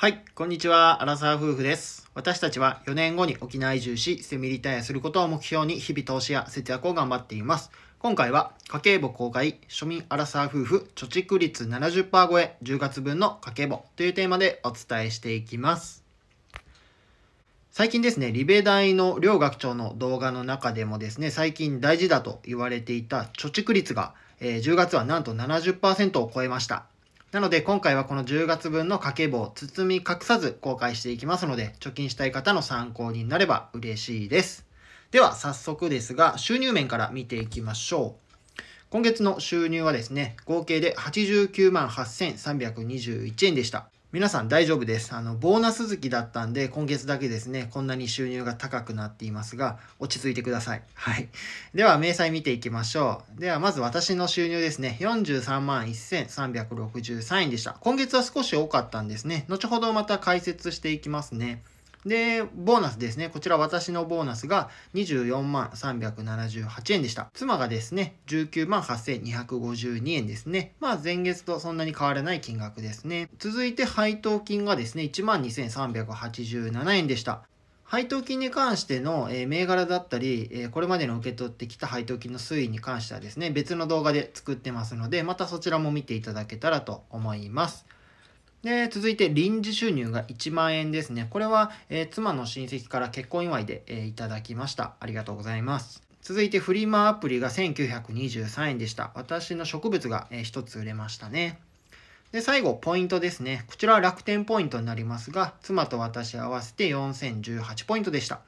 はい、こんにちは。アラサー夫婦です。私たちは4年後に沖縄移住し、セミリタイアすることを目標に日々投資や節約を頑張っています。今回は家計簿公開、庶民アラサー夫婦貯蓄率70%超え、10月分の家計簿というテーマでお伝えしていきます。最近ですね、リベ大の両学長の動画の中でもですね、最近大事だと言われていた貯蓄率が、えー、10月はなんと70%を超えました。なので今回はこの10月分の掛け棒包み隠さず公開していきますので貯金したい方の参考になれば嬉しいです。では早速ですが収入面から見ていきましょう。今月の収入はですね、合計で89万8321円でした。皆さん大丈夫です。あの、ボーナス月だったんで、今月だけですね、こんなに収入が高くなっていますが、落ち着いてください。はい。では、明細見ていきましょう。では、まず私の収入ですね。43万1363円でした。今月は少し多かったんですね。後ほどまた解説していきますね。で、ボーナスですね。こちら私のボーナスが24万378円でした。妻がですね、19万8252円ですね。まあ前月とそんなに変わらない金額ですね。続いて配当金がですね、1万2387円でした。配当金に関しての、え銘柄だったり、えこれまでの受け取ってきた配当金の推移に関してはですね、別の動画で作ってますので、またそちらも見ていただけたらと思います。で、続いて臨時収入が1万円ですね。これは、えー、妻の親戚から結婚祝いで、えー、いただきました。ありがとうございます。続いてフリマアプリが1923円でした。私の植物が、えー、1つ売れましたね。で、最後、ポイントですね。こちらは楽天ポイントになりますが、妻と私合わせて4018ポイントでした。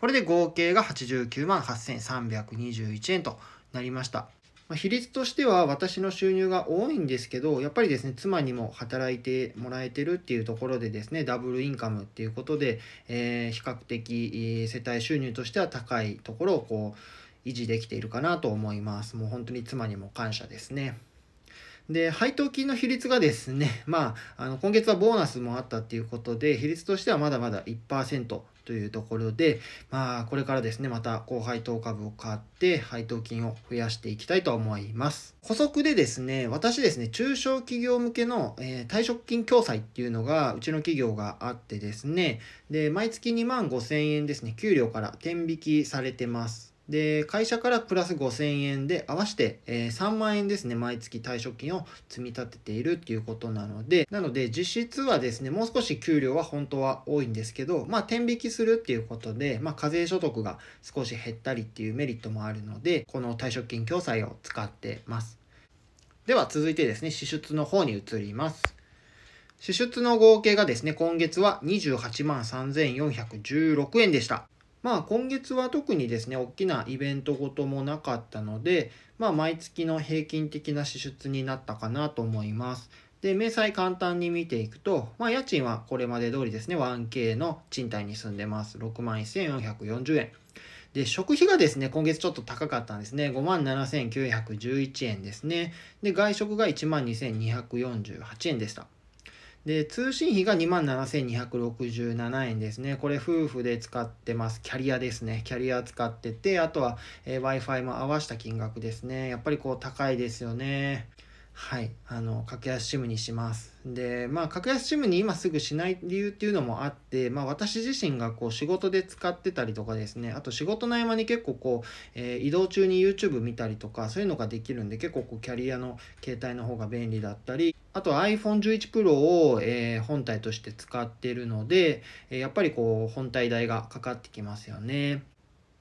これで合計が89万8321円となりました。まあ、比率としては私の収入が多いんですけど、やっぱりですね、妻にも働いてもらえてるっていうところでですね、ダブルインカムっていうことで、えー、比較的世帯収入としては高いところをこう、維持できているかなと思います。もう本当に妻にも感謝ですね。で、配当金の比率がですね、まあ、あの今月はボーナスもあったっていうことで、比率としてはまだまだ1%というところで、まあ、これからですね、また高配当株を買って、配当金を増やしていきたいと思います。補足でですね、私ですね、中小企業向けの、えー、退職金共済っていうのが、うちの企業があってですね、で、毎月2万5 0円ですね、給料から転引きされてます。で会社からプラス5000円で合わせて、えー、3万円ですね毎月退職金を積み立てているっていうことなのでなので実質はですねもう少し給料は本当は多いんですけどまあ転引きするっていうことで、まあ、課税所得が少し減ったりっていうメリットもあるのでこの退職金共済を使ってますでは続いてですね支出の方に移ります支出の合計がですね今月は28万3416円でしたまあ今月は特にですね、大きなイベントごともなかったので、まあ毎月の平均的な支出になったかなと思います。で、明細簡単に見ていくと、まあ家賃はこれまで通りですね、1K の賃貸に住んでます。61,440円。で、食費がですね、今月ちょっと高かったんですね。57,911円ですね。で、外食が12,248円でした。で、通信費が27,267円ですね。これ夫婦で使ってます。キャリアですね。キャリア使ってて、あとは、えー、Wi-Fi も合わせた金額ですね。やっぱりこう高いですよね。はい。あの、格安 SIM にします。で、まあ、格安 SIM に今すぐしない理由っていうのもあって、まあ、私自身がこう仕事で使ってたりとかですね、あと仕事の合間に結構こう、えー、移動中に YouTube 見たりとか、そういうのができるんで、結構こうキャリアの携帯の方が便利だったり、あと iPhone11 Pro を、えー、本体として使ってるので、えやっぱりこう本体代がかかってきますよね。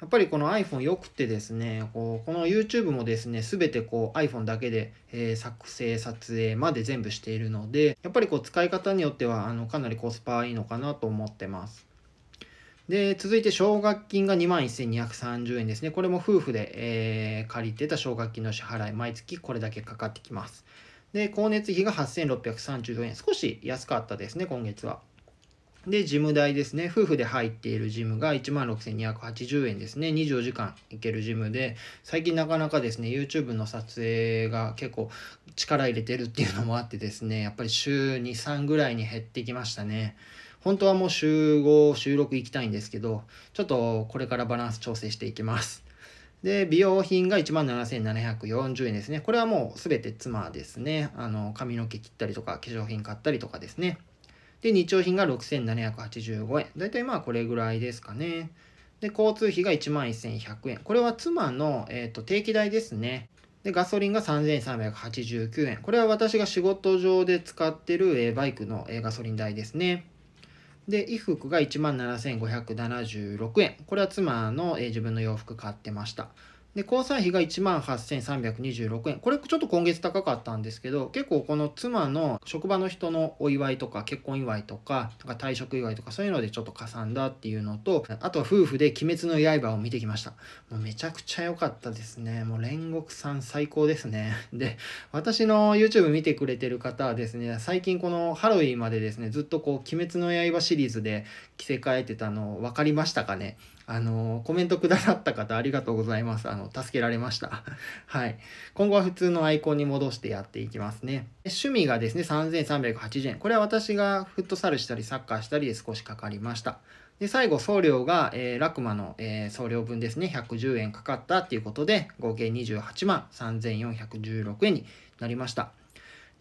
やっぱりこの iPhone 良くてですね、こうこの YouTube もですね、すべてこう iPhone だけで、えー、作成、撮影まで全部しているので、やっぱりこう使い方によってはあのかなりコスパいいのかなと思ってます。で、続いて奨学金が21,230円ですね。これも夫婦で、えー、借りてた奨学金の支払い、毎月これだけかかってきます。で、光熱費が8634円。少し安かったですね、今月は。で、事務代ですね。夫婦で入っているジムが16,280円ですね。24時間行けるジムで、最近なかなかですね、YouTube の撮影が結構力入れてるっていうのもあってですね、やっぱり週2、3ぐらいに減ってきましたね。本当はもう週5、週6行きたいんですけど、ちょっとこれからバランス調整していきます。で、美容品が17,740円ですね。これはもうすべて妻ですね。あの、髪の毛切ったりとか、化粧品買ったりとかですね。で、日用品が6,785円。だいたいまあこれぐらいですかね。で、交通費が11,100円。これは妻の、えーと、定期代ですね。で、ガソリンが3,389円。これは私が仕事上で使ってる、えー、バイクの、えー、ガソリン代ですね。で、衣服が17,576円。これは妻の、えー、自分の洋服買ってました。で、交際費が18,326円。これちょっと今月高かったんですけど、結構この妻の職場の人のお祝いとか結婚祝いとか、なんか退職祝いとかそういうのでちょっとかさんだっていうのと、あとは夫婦で鬼滅の刃を見てきました。もうめちゃくちゃ良かったですね。もう煉獄さん最高ですね。で、私の YouTube 見てくれてる方はですね、最近このハロウィンまでですね、ずっとこう鬼滅の刃シリーズで着せ替えてたの分かりましたかねあの、コメントくださった方ありがとうございます。あの、助けられました。はい。今後は普通のアイコンに戻してやっていきますね。趣味がですね、3380円。これは私がフットサルしたりサッカーしたりで少しかかりました。で、最後、送料が、えー、ラクマの、えー、送料分ですね、110円かかったっていうことで、合計28万3416円になりました。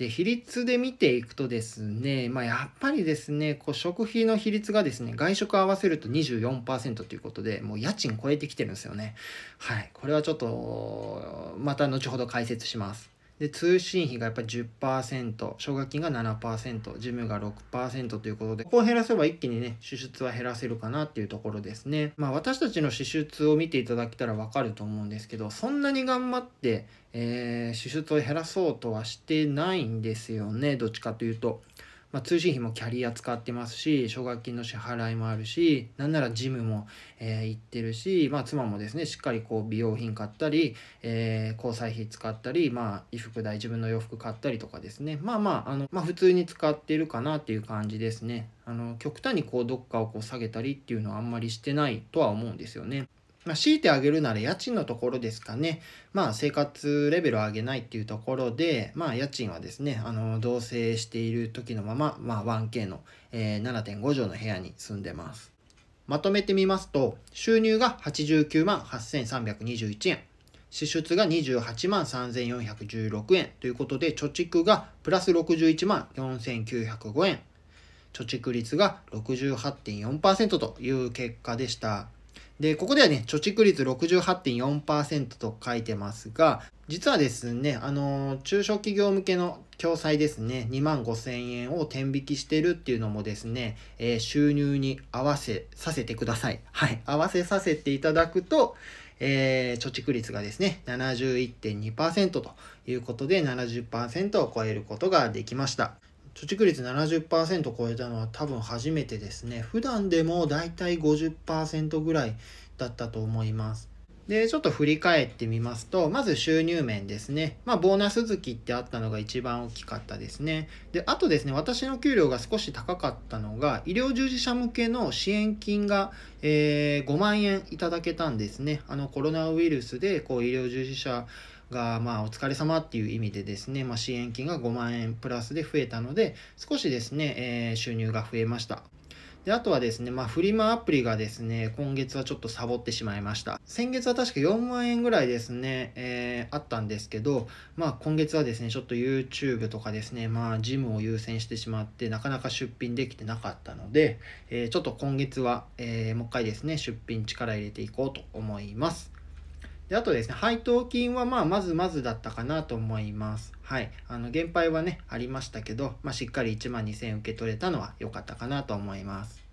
で、比率で見ていくとですね、まあ、やっぱりですね、こう食費の比率がですね、外食合わせると24%ということで、もう家賃超えてきてるんですよね。はい。これはちょっと、また後ほど解説します。で通信費がやっぱり10%奨学金が7%事務が6%ということでここを減らせば一気にね支出は減らせるかなっていうところですねまあ私たちの支出を見ていただけたらわかると思うんですけどそんなに頑張って、えー、支出を減らそうとはしてないんですよねどっちかというとまあ、通信費もキャリア使ってますし奨学金の支払いもあるしなんならジムも、えー、行ってるし、まあ、妻もですねしっかりこう美容品買ったり、えー、交際費使ったり、まあ、衣服代自分の洋服買ったりとかですねまあまああの、まあ、普通に使ってるかなっていう感じですねあの極端にこうどっかをこう下げたりっていうのはあんまりしてないとは思うんですよね。まあ、強いてあげるなら家賃のところですかね。まあ、生活レベルを上げないっていうところで、まあ、家賃はですね、あの、同棲している時のまま、まあ、1K の、えー、7.5畳の部屋に住んでます。まとめてみますと、収入が89万8321円。支出が28万3416円ということで、貯蓄がプラス61万4905円。貯蓄率が68.4%という結果でした。で、ここではね、貯蓄率68.4%と書いてますが、実はですね、あの、中小企業向けの共済ですね、2万5千円を転引きしてるっていうのもですね、えー、収入に合わせさせてください。はい。合わせさせていただくと、えー、貯蓄率がですね、71.2%ということで70%を超えることができました。貯蓄率70%超えたのは多分初めてですね。普段でもだいたい50%ぐらいだったと思います。で、ちょっと振り返ってみますと、まず収入面ですね。まあ、ボーナス月ってあったのが一番大きかったですね。で、あとですね、私の給料が少し高かったのが、医療従事者向けの支援金が、えー、5万円いただけたんですね。あの、コロナウイルスで、こう、医療従事者が、まあ、お疲れ様っていう意味でですね、まあ、支援金が5万円プラスで増えたので、少しですね、えー、収入が増えました。で、あとはですね、まあ、フリマアプリがですね、今月はちょっとサボってしまいました。先月は確か4万円ぐらいですね、えー、あったんですけど、まあ、今月はですね、ちょっと YouTube とかですね、まあ、ジムを優先してしまって、なかなか出品できてなかったので、えー、ちょっと今月は、えー、もう一回ですね、出品力入れていこうと思います。で、あとですね、配当金はまあ、まずまずだったかなと思います。はい。あの、減配はね、ありましたけど、まあ、しっかり1万2000円受け取れたのは良かったかなと思います。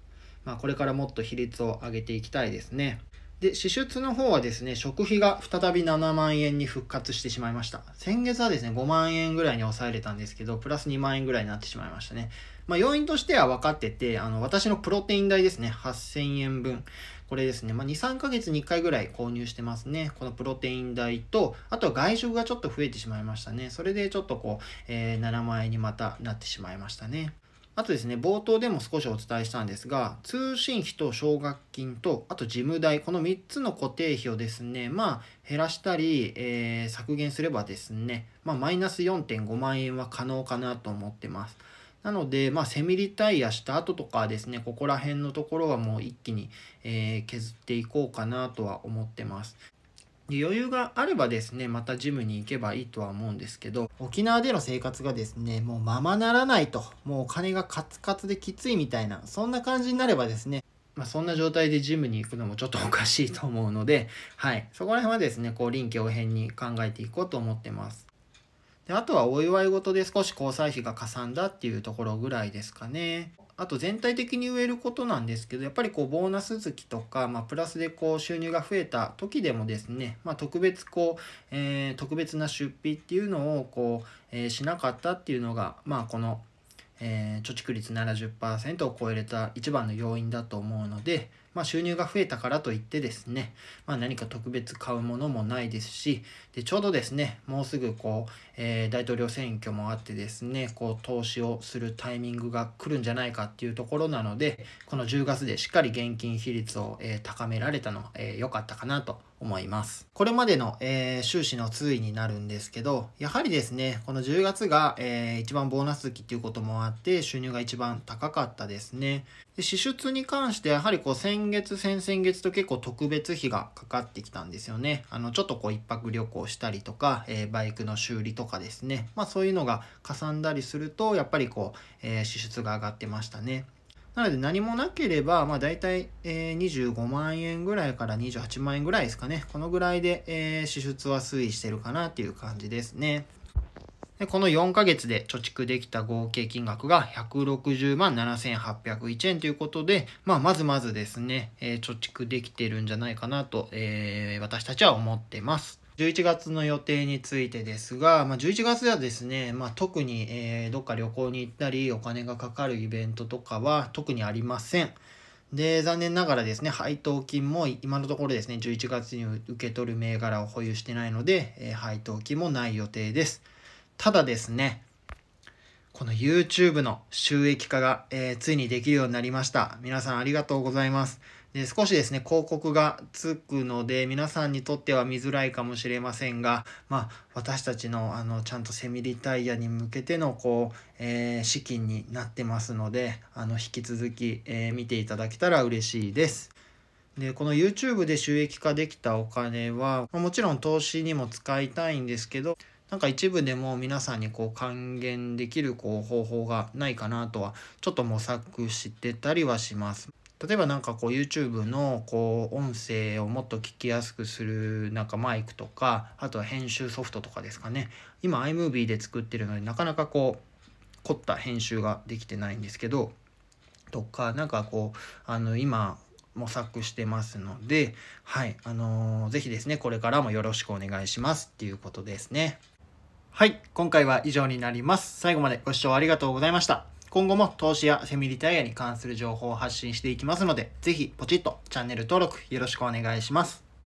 まあ、これからもっと比率を上げていきたいですね。で、支出の方はですね、食費が再び7万円に復活してしまいました。先月はですね、5万円ぐらいに抑えれたんですけど、プラス2万円ぐらいになってしまいましたね。まあ、要因としては分かってて、あの、私のプロテイン代ですね、8000円分これですね、まあ、2、3ヶ月に1回ぐらい購入してますね。このプロテイン代と、あとは外食がちょっと増えてしまいましたね。それでちょっとこう、えー、7万円にまたなってしまいましたね。あとですね、冒頭でも少しお伝えしたんですが、通信費と奨学金と、あと事務代、この3つの固定費をですね、まあ、減らしたり、えー、削減すればですね、まあ、マイナス4.5万円は可能かなと思ってます。なので、まあ、セミリタイアした後とかですね、ここら辺のところはもう一気に、えー、削っていこうかなとは思ってます。で余裕があればですね、またジムに行けばいいとは思うんですけど、沖縄での生活がですね、もうままならないと、もうお金がカツカツできついみたいな、そんな感じになればですね、まあ、そんな状態でジムに行くのもちょっとおかしいと思うので、はい、そこら辺はですね、こう臨機応変に考えていこうと思ってます。であとはお祝い事で少し交際費がかさんだっていうところぐらいですかね。あと全体的に植えることなんですけど、やっぱりこうボーナス月とか、まあ、プラスでこう収入が増えた時でもですね、まあ、特別こう、えー、特別な出費っていうのをこう、えー、しなかったっていうのが、まあこの、えー、貯蓄率70%を超えれた一番の要因だと思うので、まあ、収入が増えたからといってですね、まあ、何か特別買うものもないですし、でちょうどですね、もうすぐこう、えー、大統領選挙もあってですね、こう投資をするタイミングが来るんじゃないかっていうところなので、この10月でしっかり現金比率を、えー、高められたのは良、えー、かったかなと思います。これまでの、えー、収支の推移になるんですけど、やはりですね、この10月が、えー、一番ボーナス期っていうこともあって、収入が一番高かったですね。で支出に関してやはりこう先月、先々月と結構特別費がかかってきたんですよね。あの、ちょっとこう一泊旅行したりとか、えー、バイクの修理とかですね。まあそういうのがかさんだりすると、やっぱりこう、え支出が上がってましたね。なので何もなければ、まあ大体、えー、25万円ぐらいから28万円ぐらいですかね。このぐらいで、えー、支出は推移してるかなっていう感じですね。でこの4ヶ月で貯蓄できた合計金額が160万7801円ということで、まあ、まずまずですね、えー、貯蓄できてるんじゃないかなと、えー、私たちは思ってます。11月の予定についてですが、まあ、11月ではですね、まあ、特に、えー、どっか旅行に行ったりお金がかかるイベントとかは特にありません。で、残念ながらですね、配当金も今のところですね、11月に受け取る銘柄を保有してないので、えー、配当金もない予定です。ただですね、この YouTube の収益化が、えー、ついにできるようになりました。皆さんありがとうございます。で少しですね、広告がつくので、皆さんにとっては見づらいかもしれませんが、まあ、私たちの、あの、ちゃんとセミリタイヤに向けての、こう、えー、資金になってますので、あの、引き続き、えー、見ていただけたら嬉しいです。でこの YouTube で収益化できたお金はもちろん投資にも使いたいんですけどなんか一部でも皆さんにこう還元できるこう方法がないかなとはちょっと模索してたりはします。例えばなんかこう YouTube のこう音声をもっと聞きやすくするなんかマイクとかあとは編集ソフトとかですかね今 iMovie で作ってるのでなかなかこう凝った編集ができてないんですけどとかなんかこうあの今模索してますのではいあのー、ぜひですねこれからもよろしくお願いしますっていうことですねはい今回は以上になります最後までご視聴ありがとうございました今後も投資やセミリタイアに関する情報を発信していきますので、ぜひポチッとチャンネル登録よろしくお願いします。